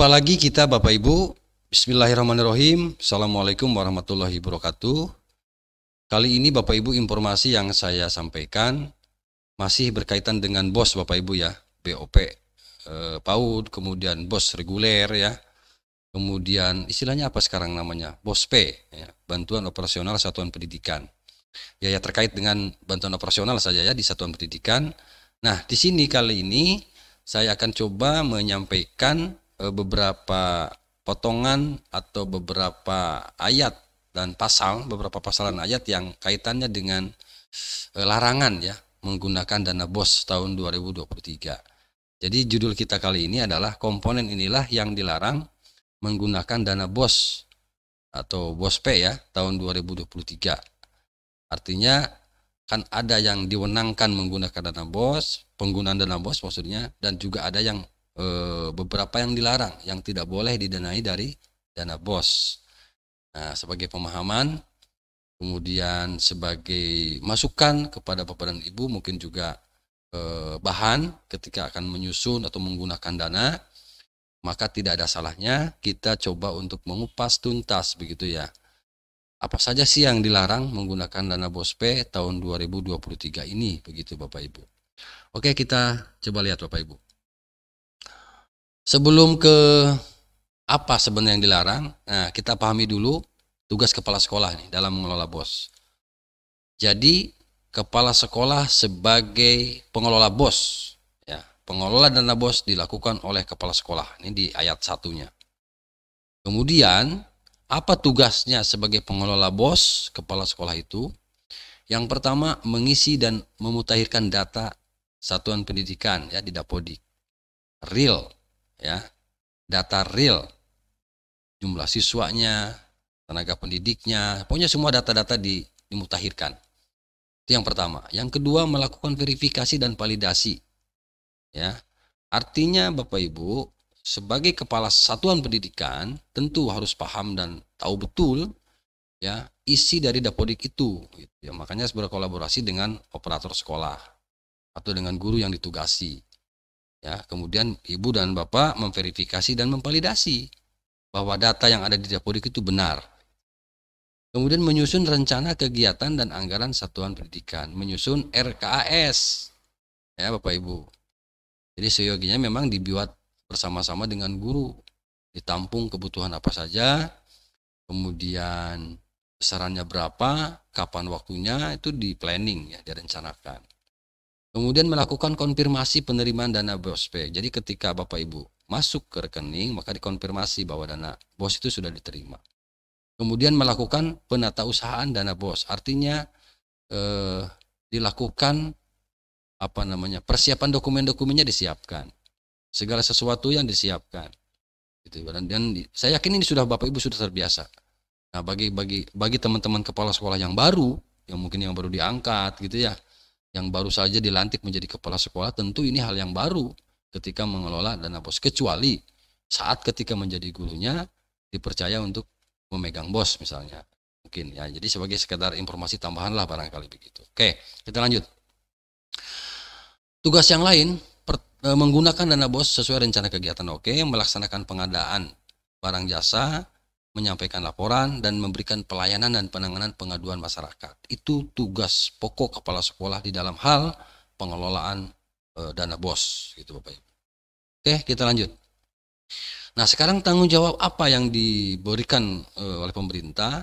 Jumpa lagi kita Bapak Ibu. Bismillahirrahmanirrahim. Assalamualaikum warahmatullahi wabarakatuh. Kali ini Bapak Ibu informasi yang saya sampaikan masih berkaitan dengan BOS Bapak Ibu ya. BOP, eh, PAUD, kemudian BOS reguler ya. Kemudian istilahnya apa sekarang namanya? Bos P, ya. Bantuan Operasional Satuan Pendidikan. Ya, ya terkait dengan bantuan operasional saja ya di Satuan Pendidikan. Nah, di sini kali ini saya akan coba menyampaikan Eh, beberapa potongan atau beberapa ayat dan pasal, beberapa pasalan ayat yang kaitannya dengan eh, larangan ya menggunakan dana bos tahun 2023. Jadi judul kita kali ini adalah komponen inilah yang dilarang menggunakan dana bos atau BOSP ya tahun 2023. Artinya kan ada yang diwenangkan menggunakan dana bos, penggunaan dana bos maksudnya dan juga ada yang Eh, beberapa yang dilarang yang tidak boleh didanai dari dana bos. Nah, sebagai pemahaman, kemudian sebagai masukan kepada bapak dan ibu mungkin juga e, bahan ketika akan menyusun atau menggunakan dana, maka tidak ada salahnya kita coba untuk mengupas tuntas begitu ya apa saja sih yang dilarang menggunakan dana BOSP tahun 2023 ini begitu Bapak Ibu. Oke, kita coba lihat Bapak Ibu. Sebelum ke apa sebenarnya yang dilarang, nah kita pahami dulu tugas kepala sekolah nih dalam mengelola bos. Jadi kepala sekolah sebagai pengelola bos, ya pengelola dana bos dilakukan oleh kepala sekolah. Ini di ayat satunya. Kemudian apa tugasnya sebagai pengelola bos kepala sekolah itu? Yang pertama mengisi dan memutahirkan data satuan pendidikan ya di Dapodik. Real ya data real jumlah siswanya tenaga pendidiknya pokoknya semua data-data di, dimutahirkan itu yang pertama yang kedua melakukan verifikasi dan validasi ya artinya bapak ibu sebagai kepala satuan pendidikan tentu harus paham dan tahu betul ya isi dari dapodik itu gitu. ya makanya berkolaborasi dengan operator sekolah atau dengan guru yang ditugasi Ya, kemudian ibu dan bapak memverifikasi dan memvalidasi bahwa data yang ada di Dapodik itu benar. Kemudian menyusun rencana kegiatan dan anggaran satuan pendidikan, menyusun RKAS. Ya, Bapak Ibu. Jadi seyoginya memang dibuat bersama-sama dengan guru, ditampung kebutuhan apa saja, kemudian besarannya berapa, kapan waktunya itu di planning ya, direncanakan. Kemudian melakukan konfirmasi penerimaan dana prospek. Jadi ketika Bapak Ibu masuk ke rekening, maka dikonfirmasi bahwa dana bos itu sudah diterima. Kemudian melakukan penatausahaan dana bos. Artinya eh, dilakukan apa namanya persiapan dokumen-dokumennya disiapkan segala sesuatu yang disiapkan gitu. dan saya yakin ini sudah bapak ibu sudah terbiasa nah bagi bagi bagi teman-teman kepala sekolah yang baru yang mungkin yang baru diangkat gitu ya yang baru saja dilantik menjadi kepala sekolah tentu ini hal yang baru ketika mengelola dana bos kecuali saat ketika menjadi gurunya dipercaya untuk memegang bos misalnya mungkin ya jadi sebagai sekedar informasi tambahan lah barangkali begitu oke kita lanjut tugas yang lain per, e, menggunakan dana bos sesuai rencana kegiatan oke melaksanakan pengadaan barang jasa menyampaikan laporan dan memberikan pelayanan dan penanganan pengaduan masyarakat. Itu tugas pokok kepala sekolah di dalam hal pengelolaan e, dana BOS gitu Bapak Ibu. Oke, kita lanjut. Nah, sekarang tanggung jawab apa yang diberikan e, oleh pemerintah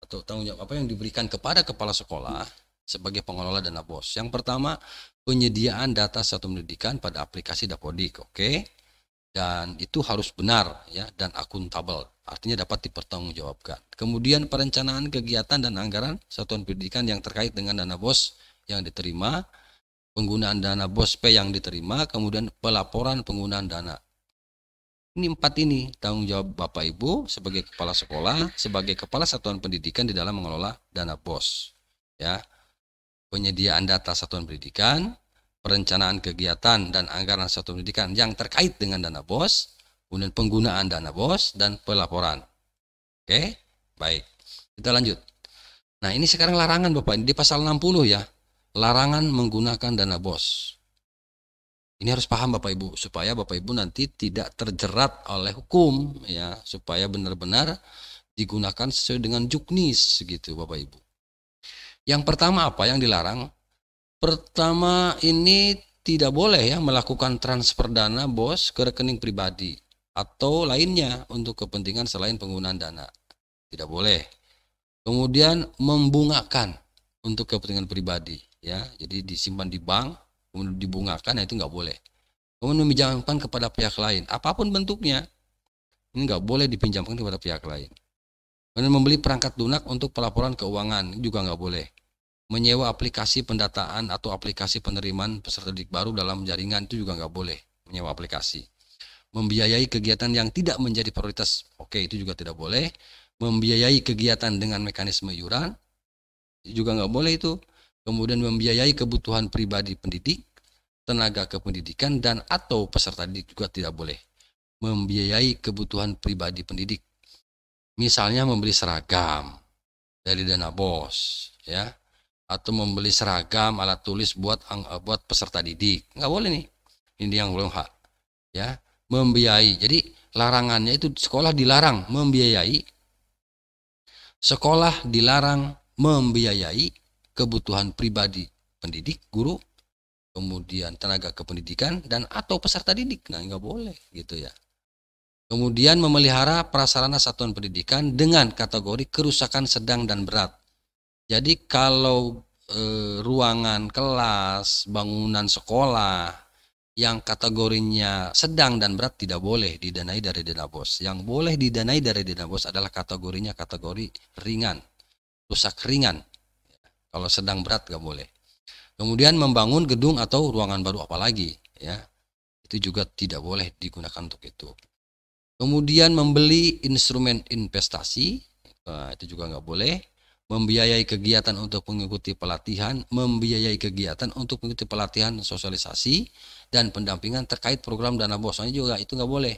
atau tanggung jawab apa yang diberikan kepada kepala sekolah sebagai pengelola dana BOS? Yang pertama, penyediaan data satu pendidikan pada aplikasi Dapodik, oke? dan itu harus benar ya dan akuntabel artinya dapat dipertanggungjawabkan kemudian perencanaan kegiatan dan anggaran satuan pendidikan yang terkait dengan dana bos yang diterima penggunaan dana bos p yang diterima kemudian pelaporan penggunaan dana ini empat ini tanggung jawab bapak ibu sebagai kepala sekolah sebagai kepala satuan pendidikan di dalam mengelola dana bos ya penyediaan data satuan pendidikan perencanaan kegiatan dan anggaran satu pendidikan yang terkait dengan dana BOS, kemudian penggunaan dana BOS dan pelaporan. Oke, baik. Kita lanjut. Nah, ini sekarang larangan Bapak di pasal 60 ya. Larangan menggunakan dana BOS. Ini harus paham Bapak Ibu supaya Bapak Ibu nanti tidak terjerat oleh hukum ya, supaya benar-benar digunakan sesuai dengan juknis gitu Bapak Ibu. Yang pertama apa yang dilarang? Pertama ini tidak boleh ya melakukan transfer dana bos ke rekening pribadi atau lainnya untuk kepentingan selain penggunaan dana. Tidak boleh. Kemudian membungakan untuk kepentingan pribadi ya. Jadi disimpan di bank kemudian dibungakan ya itu nggak boleh. Kemudian meminjamkan kepada pihak lain apapun bentuknya ini nggak boleh dipinjamkan kepada pihak lain. Kemudian membeli perangkat lunak untuk pelaporan keuangan juga nggak boleh menyewa aplikasi pendataan atau aplikasi penerimaan peserta didik baru dalam jaringan itu juga nggak boleh menyewa aplikasi. Membiayai kegiatan yang tidak menjadi prioritas, oke itu juga tidak boleh. Membiayai kegiatan dengan mekanisme iuran juga nggak boleh itu. Kemudian membiayai kebutuhan pribadi pendidik, tenaga kependidikan dan atau peserta didik juga tidak boleh. Membiayai kebutuhan pribadi pendidik, misalnya membeli seragam dari dana bos, ya atau membeli seragam alat tulis buat eh, buat peserta didik nggak boleh nih ini yang belum hak ya membiayai jadi larangannya itu sekolah dilarang membiayai sekolah dilarang membiayai kebutuhan pribadi pendidik guru kemudian tenaga kependidikan dan atau peserta didik nah nggak boleh gitu ya kemudian memelihara prasarana satuan pendidikan dengan kategori kerusakan sedang dan berat jadi kalau e, ruangan kelas, bangunan sekolah yang kategorinya sedang dan berat tidak boleh didanai dari dana bos. Yang boleh didanai dari dana bos adalah kategorinya kategori ringan, rusak ringan. Kalau sedang berat nggak boleh. Kemudian membangun gedung atau ruangan baru apalagi, ya itu juga tidak boleh digunakan untuk itu. Kemudian membeli instrumen investasi, nah, itu juga nggak boleh membiayai kegiatan untuk mengikuti pelatihan, membiayai kegiatan untuk mengikuti pelatihan sosialisasi dan pendampingan terkait program dana Soalnya juga itu nggak boleh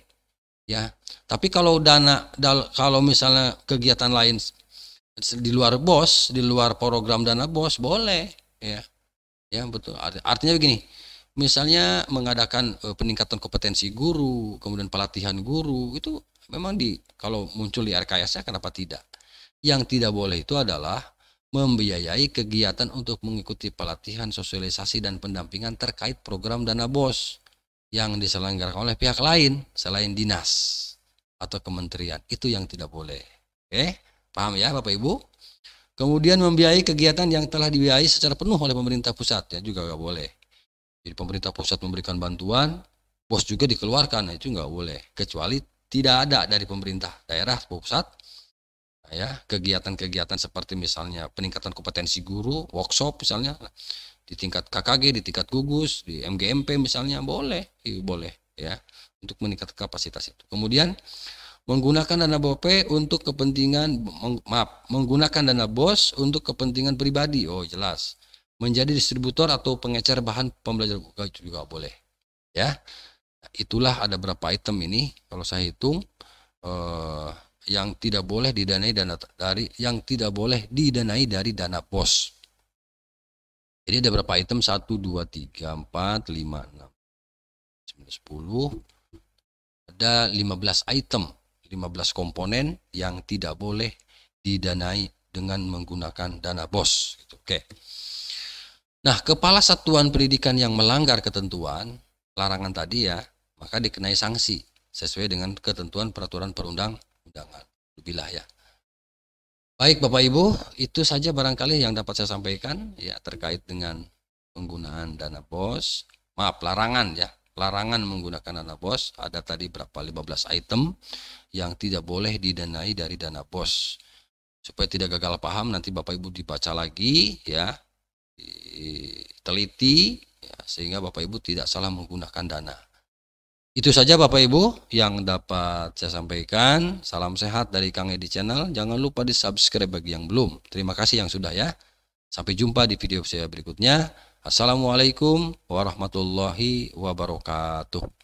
ya. Tapi kalau dana kalau misalnya kegiatan lain di luar bos, di luar program dana bos boleh ya. Ya betul. Artinya begini, misalnya mengadakan eh, peningkatan kompetensi guru, kemudian pelatihan guru itu memang di kalau muncul di RKS-nya kenapa tidak? Yang tidak boleh itu adalah membiayai kegiatan untuk mengikuti pelatihan, sosialisasi, dan pendampingan terkait program dana BOS yang diselenggarakan oleh pihak lain selain dinas atau kementerian. Itu yang tidak boleh. Oke, paham ya Bapak Ibu? Kemudian membiayai kegiatan yang telah dibiayai secara penuh oleh pemerintah pusat ya juga nggak boleh. Jadi pemerintah pusat memberikan bantuan, bos juga dikeluarkan nah, itu nggak boleh kecuali tidak ada dari pemerintah daerah pusat ya kegiatan-kegiatan seperti misalnya peningkatan kompetensi guru, workshop misalnya di tingkat KKG, di tingkat gugus, di MGMP misalnya boleh, ya, boleh ya untuk meningkat kapasitas itu. Kemudian menggunakan dana BOP untuk kepentingan meng, maaf, menggunakan dana BOS untuk kepentingan pribadi. Oh, jelas. Menjadi distributor atau pengecer bahan pembelajaran oh, itu juga boleh. Ya. Itulah ada berapa item ini kalau saya hitung eh yang tidak boleh didanai dana dari yang tidak boleh didanai dari dana pos. Jadi ada berapa item? 1 2 3 4 5 6 9 10. Ada 15 item, 15 komponen yang tidak boleh didanai dengan menggunakan dana bos gitu. Oke. Nah, kepala satuan pendidikan yang melanggar ketentuan larangan tadi ya, maka dikenai sanksi sesuai dengan ketentuan peraturan perundang undangan. Bila ya. Baik Bapak Ibu, itu saja barangkali yang dapat saya sampaikan ya terkait dengan penggunaan dana bos. Maaf, larangan ya. Larangan menggunakan dana bos ada tadi berapa 15 item yang tidak boleh didanai dari dana bos. Supaya tidak gagal paham nanti Bapak Ibu dibaca lagi ya. Teliti ya, sehingga Bapak Ibu tidak salah menggunakan dana. Itu saja Bapak Ibu yang dapat saya sampaikan. Salam sehat dari Kang Edi Channel. Jangan lupa di subscribe bagi yang belum. Terima kasih yang sudah ya. Sampai jumpa di video saya berikutnya. Assalamualaikum warahmatullahi wabarakatuh.